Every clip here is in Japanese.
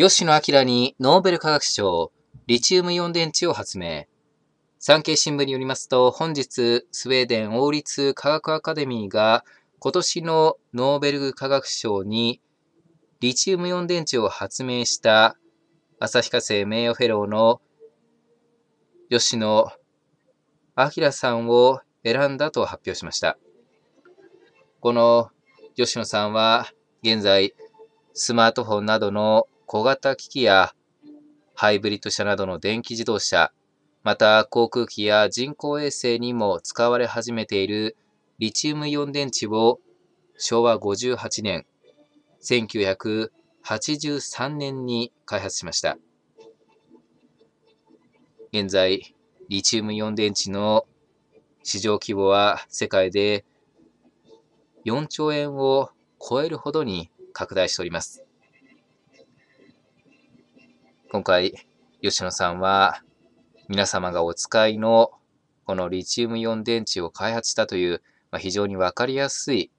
吉野明にノーベル化学賞、リチウムイオン電池を発明。産経新聞によりますと、本日、スウェーデン王立科学アカデミーが、今年のノーベル化学賞に、リチウムイオン電池を発明した、旭化成名誉フェローの吉野明さんを選んだと発表しました。この吉野さんは、現在、スマートフォンなどの小型機器やハイブリッド車などの電気自動車、また航空機や人工衛星にも使われ始めているリチウムイオン電池を昭和58年、1983年に開発しました。現在、リチウムイオン電池の市場規模は世界で4兆円を超えるほどに拡大しております。今回、吉野さんは、皆様がお使いのこのリチウムイオン電池を開発したという、まあ、非常にわかりやすい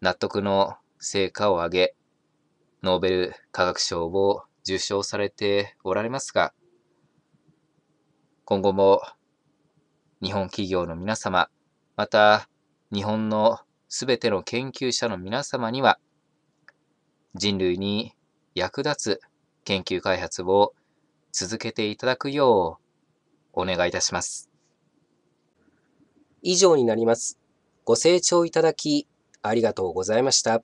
納得の成果を上げ、ノーベル化学賞を受賞されておられますが、今後も日本企業の皆様、また日本のすべての研究者の皆様には、人類に役立つ研究開発を続けていただくようお願いいたします。以上になります。ご清聴いただきありがとうございました。